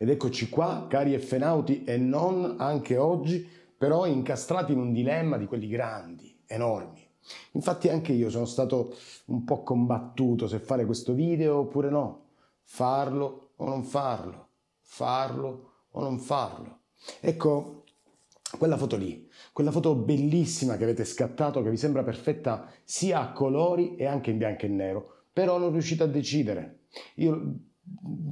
Ed eccoci qua, cari effenauti e non, anche oggi, però incastrati in un dilemma di quelli grandi, enormi. Infatti anche io sono stato un po' combattuto se fare questo video oppure no, farlo o non farlo, farlo o non farlo. Ecco, quella foto lì, quella foto bellissima che avete scattato, che vi sembra perfetta sia a colori e anche in bianco e nero, però non riuscite a decidere. Io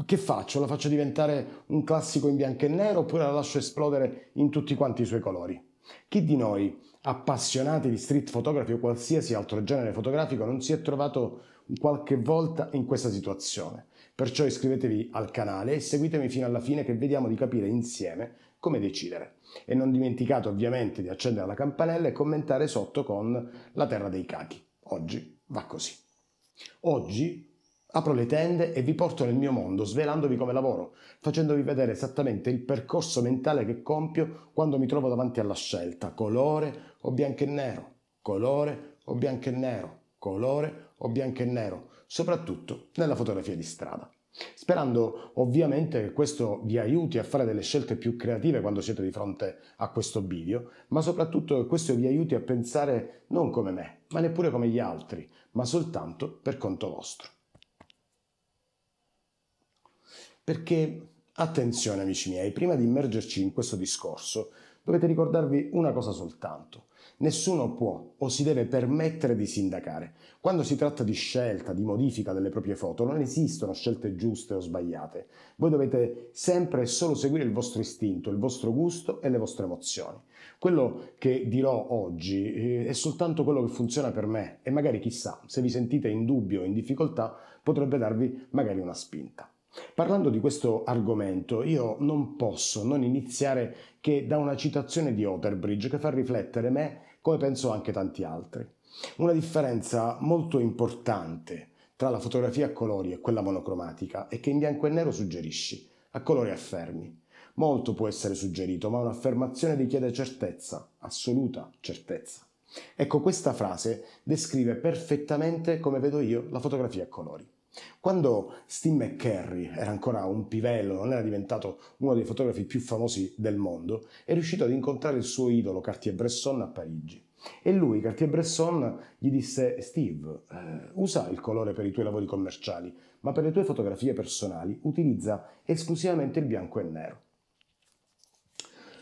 che faccio? La faccio diventare un classico in bianco e nero oppure la lascio esplodere in tutti quanti i suoi colori? Chi di noi, appassionati di street photography o qualsiasi altro genere fotografico, non si è trovato qualche volta in questa situazione? Perciò iscrivetevi al canale e seguitemi fino alla fine che vediamo di capire insieme come decidere. E non dimenticate ovviamente di accendere la campanella e commentare sotto con la terra dei cachi. Oggi va così. Oggi Apro le tende e vi porto nel mio mondo, svelandovi come lavoro, facendovi vedere esattamente il percorso mentale che compio quando mi trovo davanti alla scelta, colore o bianco e nero, colore o bianco e nero, colore o bianco e nero, soprattutto nella fotografia di strada. Sperando ovviamente che questo vi aiuti a fare delle scelte più creative quando siete di fronte a questo video, ma soprattutto che questo vi aiuti a pensare non come me, ma neppure come gli altri, ma soltanto per conto vostro. Perché, attenzione amici miei, prima di immergerci in questo discorso, dovete ricordarvi una cosa soltanto. Nessuno può o si deve permettere di sindacare. Quando si tratta di scelta, di modifica delle proprie foto, non esistono scelte giuste o sbagliate. Voi dovete sempre e solo seguire il vostro istinto, il vostro gusto e le vostre emozioni. Quello che dirò oggi eh, è soltanto quello che funziona per me e magari chissà, se vi sentite in dubbio o in difficoltà, potrebbe darvi magari una spinta. Parlando di questo argomento, io non posso non iniziare che da una citazione di Otherbridge che fa riflettere me, come penso anche tanti altri. Una differenza molto importante tra la fotografia a colori e quella monocromatica è che in bianco e nero suggerisci, a colori affermi. Molto può essere suggerito, ma un'affermazione richiede certezza, assoluta certezza. Ecco, questa frase descrive perfettamente come vedo io la fotografia a colori. Quando Steve McCurry era ancora un pivello, non era diventato uno dei fotografi più famosi del mondo, è riuscito ad incontrare il suo idolo Cartier-Bresson a Parigi. E lui, Cartier-Bresson, gli disse: Steve, eh, usa il colore per i tuoi lavori commerciali, ma per le tue fotografie personali utilizza esclusivamente il bianco e il nero.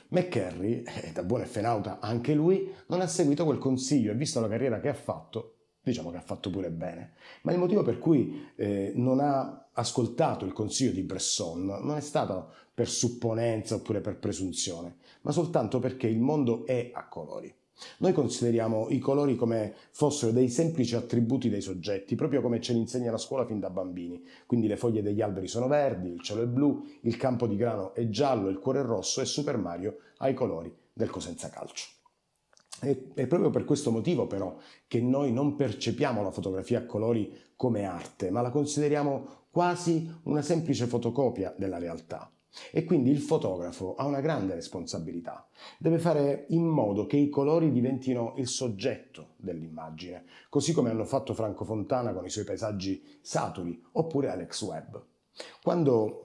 McCurry, eh, da buon effenauta anche lui, non ha seguito quel consiglio e visto la carriera che ha fatto, diciamo che ha fatto pure bene. Ma il motivo per cui eh, non ha ascoltato il consiglio di Bresson non è stato per supponenza oppure per presunzione, ma soltanto perché il mondo è a colori. Noi consideriamo i colori come fossero dei semplici attributi dei soggetti, proprio come ce li insegna la scuola fin da bambini. Quindi le foglie degli alberi sono verdi, il cielo è blu, il campo di grano è giallo, il cuore è rosso e Super Mario ha i colori del Cosenza Calcio. E, è proprio per questo motivo però che noi non percepiamo la fotografia a colori come arte, ma la consideriamo quasi una semplice fotocopia della realtà. E quindi il fotografo ha una grande responsabilità. Deve fare in modo che i colori diventino il soggetto dell'immagine, così come hanno fatto Franco Fontana con i suoi paesaggi saturi, oppure Alex Webb. Quando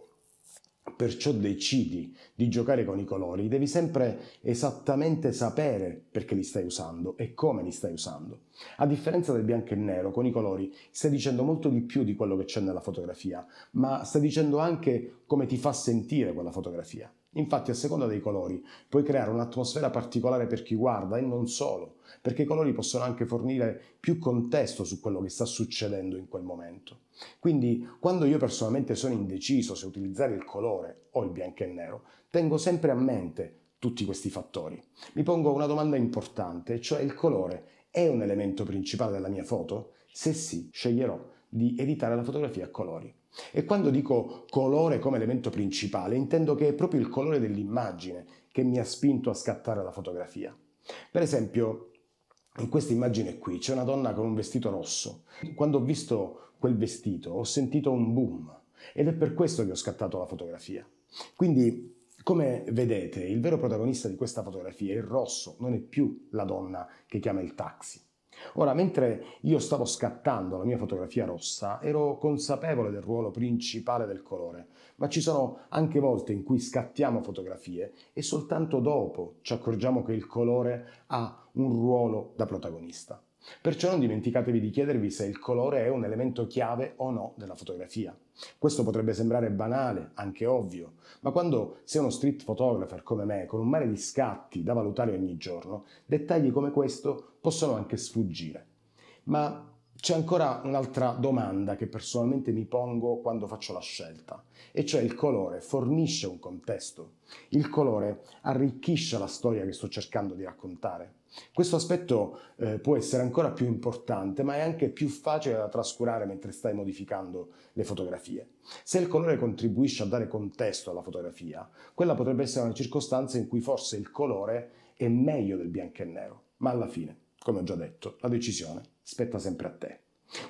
perciò decidi di giocare con i colori, devi sempre esattamente sapere perché li stai usando e come li stai usando. A differenza del bianco e nero, con i colori stai dicendo molto di più di quello che c'è nella fotografia, ma stai dicendo anche come ti fa sentire quella fotografia. Infatti, a seconda dei colori, puoi creare un'atmosfera particolare per chi guarda e non solo, perché i colori possono anche fornire più contesto su quello che sta succedendo in quel momento. Quindi, quando io personalmente sono indeciso se utilizzare il colore o il bianco e nero, tengo sempre a mente tutti questi fattori. Mi pongo una domanda importante, cioè il colore è un elemento principale della mia foto? Se sì, sceglierò di editare la fotografia a colori. E quando dico colore come elemento principale, intendo che è proprio il colore dell'immagine che mi ha spinto a scattare la fotografia. Per esempio, in questa immagine qui c'è una donna con un vestito rosso. Quando ho visto quel vestito ho sentito un boom ed è per questo che ho scattato la fotografia. Quindi, come vedete, il vero protagonista di questa fotografia, il rosso, non è più la donna che chiama il taxi, Ora, mentre io stavo scattando la mia fotografia rossa, ero consapevole del ruolo principale del colore, ma ci sono anche volte in cui scattiamo fotografie e soltanto dopo ci accorgiamo che il colore ha un ruolo da protagonista. Perciò non dimenticatevi di chiedervi se il colore è un elemento chiave o no della fotografia. Questo potrebbe sembrare banale, anche ovvio, ma quando sei uno street photographer come me, con un mare di scatti da valutare ogni giorno, dettagli come questo possono anche sfuggire. Ma c'è ancora un'altra domanda che personalmente mi pongo quando faccio la scelta, e cioè il colore fornisce un contesto, il colore arricchisce la storia che sto cercando di raccontare. Questo aspetto eh, può essere ancora più importante, ma è anche più facile da trascurare mentre stai modificando le fotografie. Se il colore contribuisce a dare contesto alla fotografia, quella potrebbe essere una circostanza in cui forse il colore è meglio del bianco e nero, ma alla fine come ho già detto, la decisione spetta sempre a te.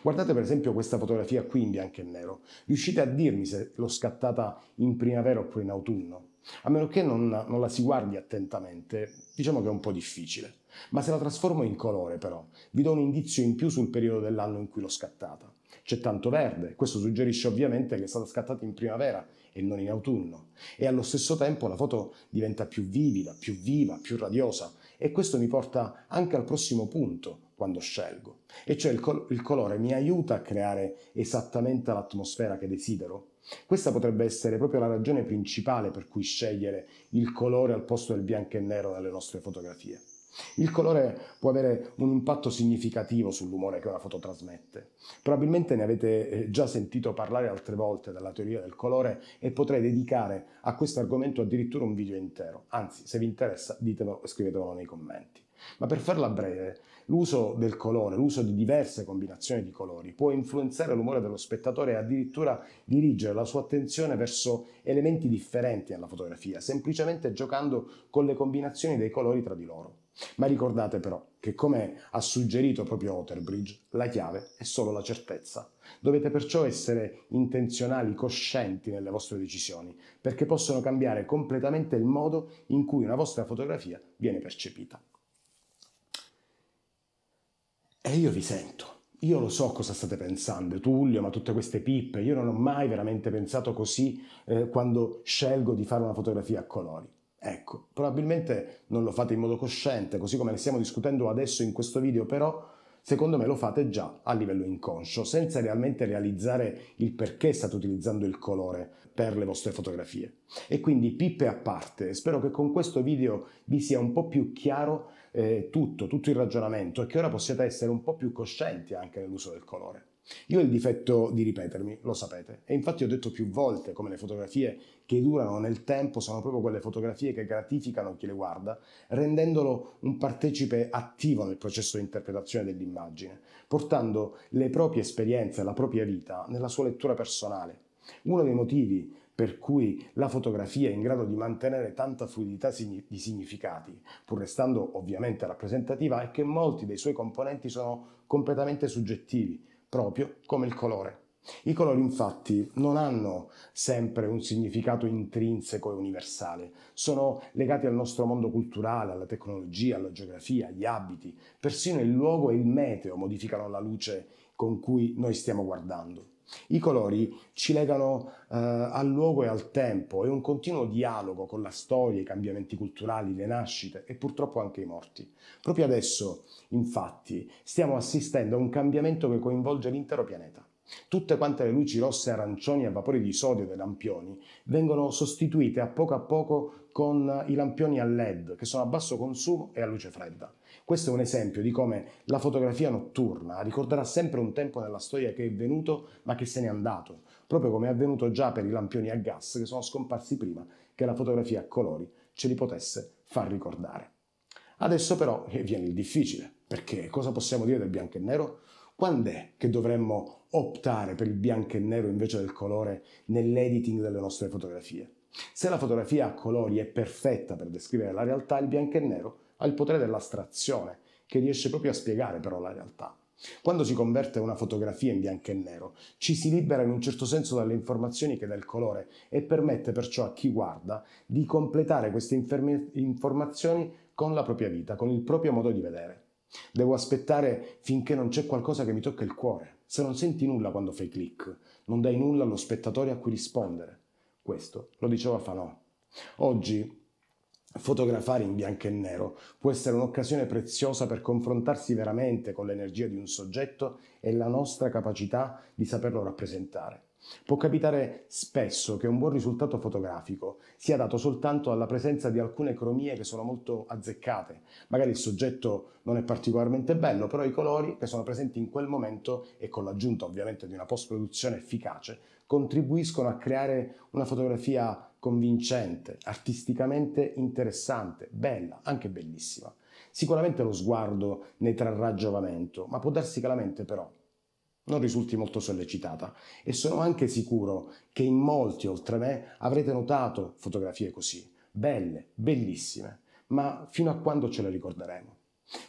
Guardate per esempio questa fotografia qui in bianco e nero. Riuscite a dirmi se l'ho scattata in primavera oppure in autunno? A meno che non, non, la si guardi attentamente, diciamo che è un po' difficile. Ma se la trasformo in colore però, vi do un indizio in più sul periodo dell'anno in cui l'ho scattata. C'è tanto verde, questo suggerisce ovviamente che è stata scattata in primavera e non in autunno. E allo stesso tempo la foto diventa più vivida, più viva, più radiosa, e questo mi porta anche al prossimo punto quando scelgo, e cioè il, col- il colore mi aiuta a creare esattamente l'atmosfera che desidero. Questa potrebbe essere proprio la ragione principale per cui scegliere il colore al posto del bianco e nero nelle nostre fotografie. Il colore può avere un impatto significativo sull'umore che una foto trasmette. Probabilmente ne avete eh, già sentito parlare altre volte dalla teoria del colore e potrei dedicare a questo argomento addirittura un video intero. Anzi, se vi interessa, ditemelo e scrivetelo nei commenti. Ma per farla breve, l'uso del colore, l'uso di diverse combinazioni di colori può influenzare l'umore dello spettatore e addirittura dirigere la sua attenzione verso elementi differenti alla fotografia, semplicemente giocando con le combinazioni dei colori tra di loro. Ma ricordate però che, come ha suggerito proprio Otterbridge, la chiave è solo la certezza. Dovete perciò essere intenzionali, coscienti nelle vostre decisioni, perché possono cambiare completamente il modo in cui una vostra fotografia viene percepita. E io vi sento. Io lo so cosa state pensando, Tullio, ma tutte queste pippe, io non ho mai veramente pensato così eh, quando scelgo di fare una fotografia a colori. Ecco, probabilmente non lo fate in modo cosciente, così come ne stiamo discutendo adesso in questo video, però secondo me lo fate già a livello inconscio, senza realmente realizzare il perché state utilizzando il colore per le vostre fotografie. E quindi pippe a parte, spero che con questo video vi sia un po' più chiaro eh, tutto, tutto il ragionamento e che ora possiate essere un po' più coscienti anche nell'uso del colore. Io ho il difetto di ripetermi, lo sapete, e infatti ho detto più volte come le fotografie che durano nel tempo sono proprio quelle fotografie che gratificano chi le guarda, rendendolo un partecipe attivo nel processo di interpretazione dell'immagine, portando le proprie esperienze, la propria vita nella sua lettura personale. Uno dei motivi per cui la fotografia è in grado di mantenere tanta fluidità di significati, pur restando ovviamente rappresentativa, è che molti dei suoi componenti sono completamente soggettivi, proprio come il colore. I colori infatti non hanno sempre un significato intrinseco e universale, sono legati al nostro mondo culturale, alla tecnologia, alla geografia, agli abiti, persino il luogo e il meteo modificano la luce con cui noi stiamo guardando. I colori ci legano eh, al luogo e al tempo, è un continuo dialogo con la storia, i cambiamenti culturali, le nascite e purtroppo anche i morti. Proprio adesso, infatti, stiamo assistendo a un cambiamento che coinvolge l'intero pianeta. Tutte quante le luci rosse, e arancioni a vapore di sodio dei lampioni vengono sostituite a poco a poco con i lampioni a LED, che sono a basso consumo e a luce fredda. Questo è un esempio di come la fotografia notturna ricorderà sempre un tempo nella storia che è venuto ma che se n'è andato, proprio come è avvenuto già per i lampioni a gas che sono scomparsi prima che la fotografia a colori ce li potesse far ricordare. Adesso però eh, viene il difficile, perché cosa possiamo dire del bianco e nero? Quando è che dovremmo optare per il bianco e nero invece del colore nell'editing delle nostre fotografie? Se la fotografia a colori è perfetta per descrivere la realtà, il bianco e nero ha il potere dell'astrazione, che riesce proprio a spiegare però la realtà. Quando si converte una fotografia in bianco e nero, ci si libera in un certo senso dalle informazioni che dà il colore e permette perciò a chi guarda di completare queste informazioni con la propria vita, con il proprio modo di vedere. Devo aspettare finché non c'è qualcosa che mi tocca il cuore. Se non senti nulla quando fai click, non dai nulla allo spettatore a cui rispondere. Questo lo diceva Fanò. Oggi Fotografare in bianco e nero può essere un'occasione preziosa per confrontarsi veramente con l'energia di un soggetto e la nostra capacità di saperlo rappresentare. Può capitare spesso che un buon risultato fotografico sia dato soltanto alla presenza di alcune cromie che sono molto azzeccate. Magari il soggetto non è particolarmente bello, però i colori che sono presenti in quel momento e con l'aggiunta ovviamente di una post-produzione efficace contribuiscono a creare una fotografia convincente, artisticamente interessante, bella, anche bellissima. Sicuramente lo sguardo ne trarrà giovamento, ma può darsi che la mente però non risulti molto sollecitata e sono anche sicuro che in molti oltre me avrete notato fotografie così, belle, bellissime, ma fino a quando ce le ricorderemo?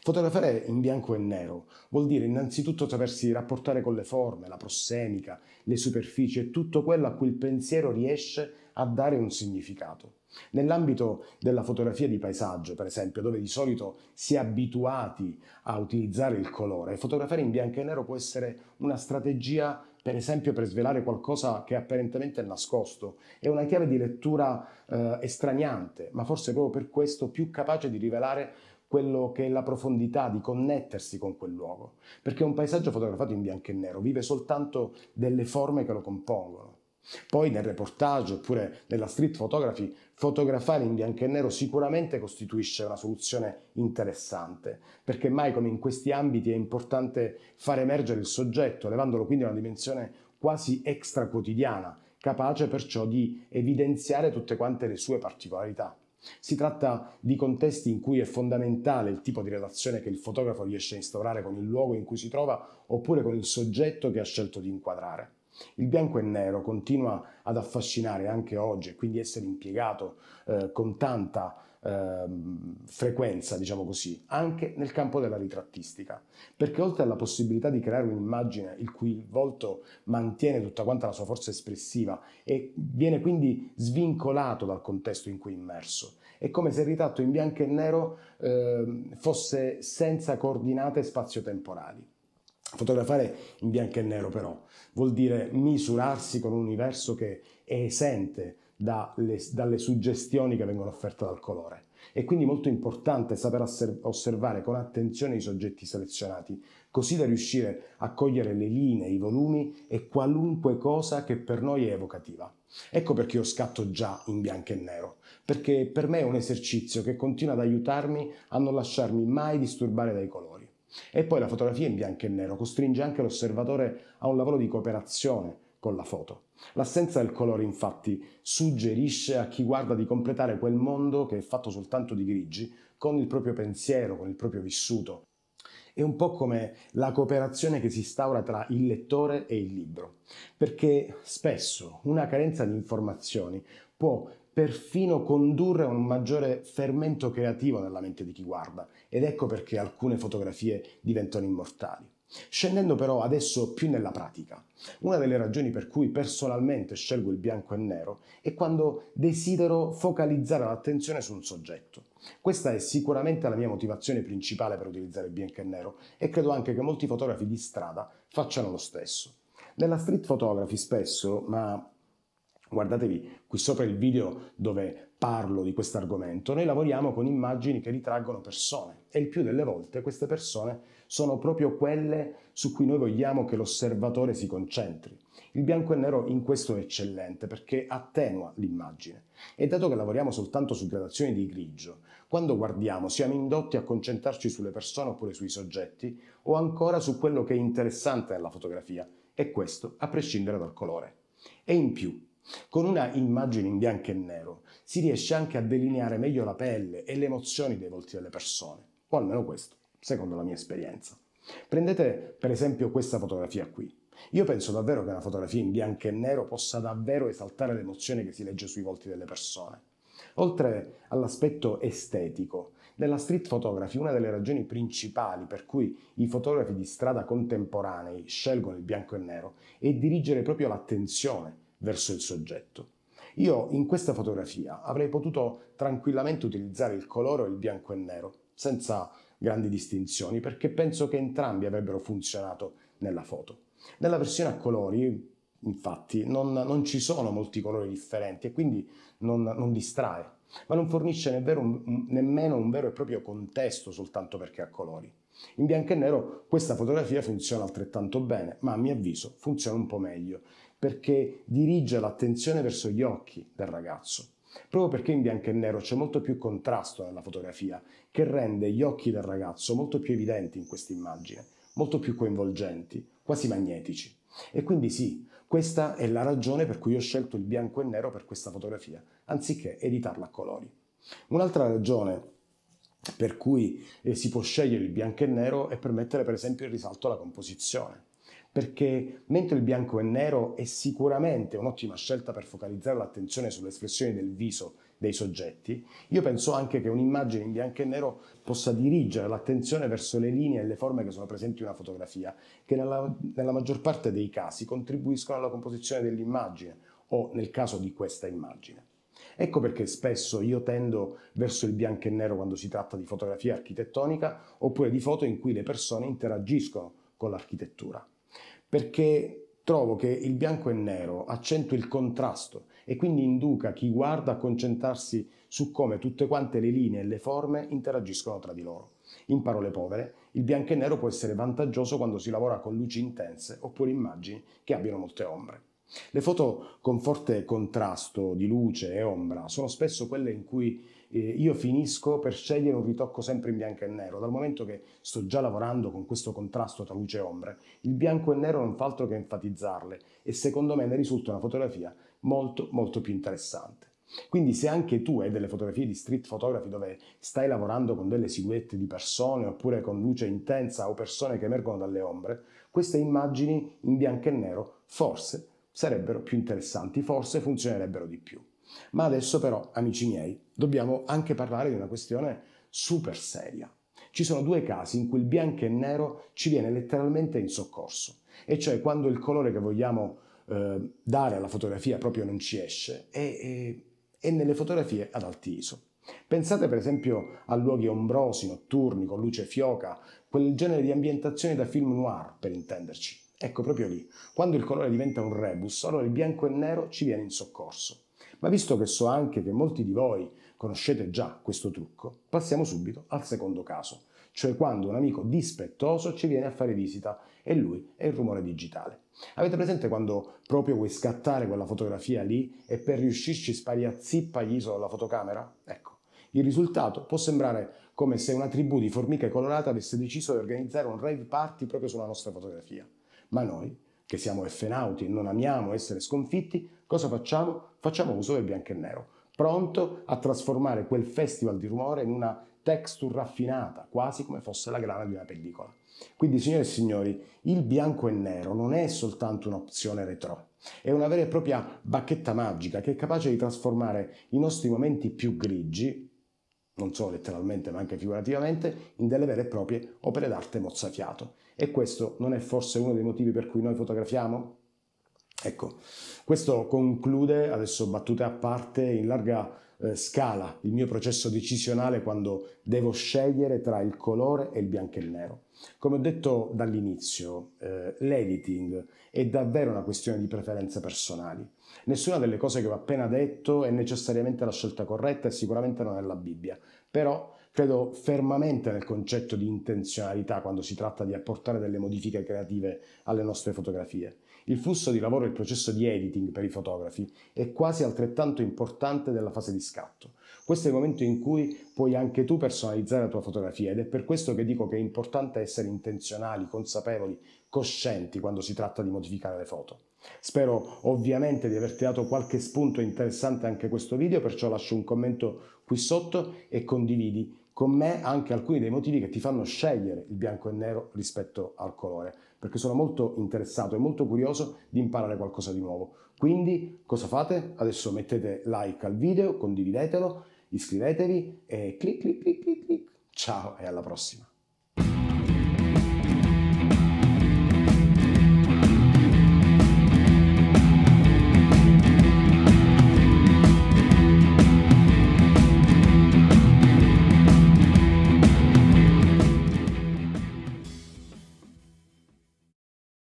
Fotografare in bianco e nero vuol dire innanzitutto sapersi rapportare con le forme, la prossemica, le superfici e tutto quello a cui il pensiero riesce a a dare un significato. Nell'ambito della fotografia di paesaggio, per esempio, dove di solito si è abituati a utilizzare il colore, fotografare in bianco e nero può essere una strategia, per esempio, per svelare qualcosa che apparentemente è nascosto, è una chiave di lettura eh, estraniante, ma forse proprio per questo più capace di rivelare quello che è la profondità di connettersi con quel luogo, perché un paesaggio fotografato in bianco e nero vive soltanto delle forme che lo compongono poi nel reportage oppure nella street photography, fotografare in bianco e nero sicuramente costituisce una soluzione interessante, perché mai come in questi ambiti è importante far emergere il soggetto, elevandolo quindi a una dimensione quasi extra quotidiana, capace perciò di evidenziare tutte quante le sue particolarità. Si tratta di contesti in cui è fondamentale il tipo di relazione che il fotografo riesce a instaurare con il luogo in cui si trova oppure con il soggetto che ha scelto di inquadrare. Il bianco e nero continua ad affascinare anche oggi e quindi essere impiegato eh, con tanta eh, frequenza, diciamo così, anche nel campo della ritrattistica, perché oltre alla possibilità di creare un'immagine il cui volto mantiene tutta quanta la sua forza espressiva e viene quindi svincolato dal contesto in cui è immerso, è come se il ritratto in bianco e nero eh, fosse senza coordinate spazio-temporali. Fotografare in bianco e nero però vuol dire misurarsi con un universo che è esente dalle, dalle suggestioni che vengono offerte dal colore. È quindi molto importante saper osservare con attenzione i soggetti selezionati, così da riuscire a cogliere le linee, i volumi e qualunque cosa che per noi è evocativa. Ecco perché io scatto già in bianco e nero, perché per me è un esercizio che continua ad aiutarmi a non lasciarmi mai disturbare dai colori. E poi la fotografia in bianco e nero costringe anche l'osservatore a un lavoro di cooperazione con la foto. L'assenza del colore infatti suggerisce a chi guarda di completare quel mondo che è fatto soltanto di grigi con il proprio pensiero, con il proprio vissuto. È un po' come la cooperazione che si instaura tra il lettore e il libro, perché spesso una carenza di informazioni può perfino condurre a un maggiore fermento creativo nella mente di chi guarda, ed ecco perché alcune fotografie diventano immortali. Scendendo però adesso più nella pratica, una delle ragioni per cui personalmente scelgo il bianco e nero è quando desidero focalizzare l'attenzione su un soggetto. Questa è sicuramente la mia motivazione principale per utilizzare il bianco e nero e credo anche che molti fotografi di strada facciano lo stesso. Nella street photography spesso, ma Guardatevi qui sopra il video dove parlo di questo argomento. Noi lavoriamo con immagini che ritraggono persone e il più delle volte queste persone sono proprio quelle su cui noi vogliamo che l'osservatore si concentri. Il bianco e nero in questo è eccellente perché attenua l'immagine e dato che lavoriamo soltanto su gradazioni di grigio, quando guardiamo siamo indotti a concentrarci sulle persone oppure sui soggetti o ancora su quello che è interessante nella fotografia e questo a prescindere dal colore. E in più, con una immagine in bianco e nero si riesce anche a delineare meglio la pelle e le emozioni dei volti delle persone, o almeno questo, secondo la mia esperienza. Prendete per esempio questa fotografia qui. Io penso davvero che una fotografia in bianco e nero possa davvero esaltare l'emozione che si legge sui volti delle persone. Oltre all'aspetto estetico, nella street photography una delle ragioni principali per cui i fotografi di strada contemporanei scelgono il bianco e nero è dirigere proprio l'attenzione verso il soggetto. Io in questa fotografia avrei potuto tranquillamente utilizzare il colore o il bianco e nero, senza grandi distinzioni, perché penso che entrambi avrebbero funzionato nella foto. Nella versione a colori, infatti, non, non ci sono molti colori differenti e quindi non, non distrae, ma non fornisce un, nemmeno un vero e proprio contesto soltanto perché ha colori. In bianco e nero questa fotografia funziona altrettanto bene, ma a mio avviso funziona un po' meglio perché dirige l'attenzione verso gli occhi del ragazzo. Proprio perché in bianco e nero c'è molto più contrasto nella fotografia, che rende gli occhi del ragazzo molto più evidenti in questa immagine, molto più coinvolgenti, quasi magnetici. E quindi sì, questa è la ragione per cui ho scelto il bianco e nero per questa fotografia, anziché editarla a colori. Un'altra ragione per cui eh, si può scegliere il bianco e nero è per mettere per esempio in risalto la composizione perché mentre il bianco e nero è sicuramente un'ottima scelta per focalizzare l'attenzione sulle espressioni del viso dei soggetti, io penso anche che un'immagine in bianco e nero possa dirigere l'attenzione verso le linee e le forme che sono presenti in una fotografia, che nella, nella maggior parte dei casi contribuiscono alla composizione dell'immagine o nel caso di questa immagine. Ecco perché spesso io tendo verso il bianco e nero quando si tratta di fotografia architettonica oppure di foto in cui le persone interagiscono con l'architettura perché trovo che il bianco e nero accentui il contrasto e quindi induca chi guarda a concentrarsi su come tutte quante le linee e le forme interagiscono tra di loro. In parole povere, il bianco e nero può essere vantaggioso quando si lavora con luci intense oppure immagini che abbiano molte ombre. Le foto con forte contrasto di luce e ombra sono spesso quelle in cui eh, io finisco per scegliere un ritocco sempre in bianco e nero, dal momento che sto già lavorando con questo contrasto tra luce e ombre, il bianco e nero non fa altro che enfatizzarle e secondo me ne risulta una fotografia molto molto più interessante. Quindi se anche tu hai delle fotografie di street photography dove stai lavorando con delle silhouette di persone oppure con luce intensa o persone che emergono dalle ombre, queste immagini in bianco e nero forse sarebbero più interessanti, forse funzionerebbero di più. Ma adesso però, amici miei, dobbiamo anche parlare di una questione super seria. Ci sono due casi in cui il bianco e il nero ci viene letteralmente in soccorso, e cioè quando il colore che vogliamo eh, dare alla fotografia proprio non ci esce e, e, e nelle fotografie ad alti ISO. Pensate per esempio a luoghi ombrosi, notturni, con luce fioca, quel genere di ambientazione da film noir, per intenderci. Ecco, proprio lì, quando il colore diventa un rebus, allora il bianco e il nero ci viene in soccorso. Ma visto che so anche che molti di voi conoscete già questo trucco, passiamo subito al secondo caso, cioè quando un amico dispettoso ci viene a fare visita e lui è il rumore digitale. Avete presente quando proprio vuoi scattare quella fotografia lì e per riuscirci spari a zippa gli ISO dalla fotocamera? Ecco, il risultato può sembrare come se una tribù di formiche colorate avesse deciso di organizzare un rave party proprio sulla nostra fotografia. Ma noi che siamo effenauti e non amiamo essere sconfitti, cosa facciamo? Facciamo uso del bianco e nero, pronto a trasformare quel festival di rumore in una texture raffinata, quasi come fosse la grana di una pellicola. Quindi, signore e signori, il bianco e nero non è soltanto un'opzione retro, è una vera e propria bacchetta magica che è capace di trasformare i nostri momenti più grigi, non solo letteralmente ma anche figurativamente, in delle vere e proprie opere d'arte mozzafiato. E questo non è forse uno dei motivi per cui noi fotografiamo? Ecco, questo conclude, adesso battute a parte, in larga eh, scala il mio processo decisionale quando devo scegliere tra il colore e il bianco e il nero. Come ho detto dall'inizio, eh, l'editing è davvero una questione di preferenze personali. Nessuna delle cose che ho appena detto è necessariamente la scelta corretta e sicuramente non è la Bibbia, però Credo fermamente nel concetto di intenzionalità quando si tratta di apportare delle modifiche creative alle nostre fotografie. Il flusso di lavoro e il processo di editing per i fotografi è quasi altrettanto importante della fase di scatto. Questo è il momento in cui puoi anche tu personalizzare la tua fotografia ed è per questo che dico che è importante essere intenzionali, consapevoli, coscienti quando si tratta di modificare le foto. Spero ovviamente di averti dato qualche spunto interessante anche questo video, perciò lascio un commento qui sotto e condividi con me anche alcuni dei motivi che ti fanno scegliere il bianco e il nero rispetto al colore, perché sono molto interessato e molto curioso di imparare qualcosa di nuovo. Quindi cosa fate? Adesso mettete like al video, condividetelo, iscrivetevi e clic clic clic clic clic. Ciao e alla prossima!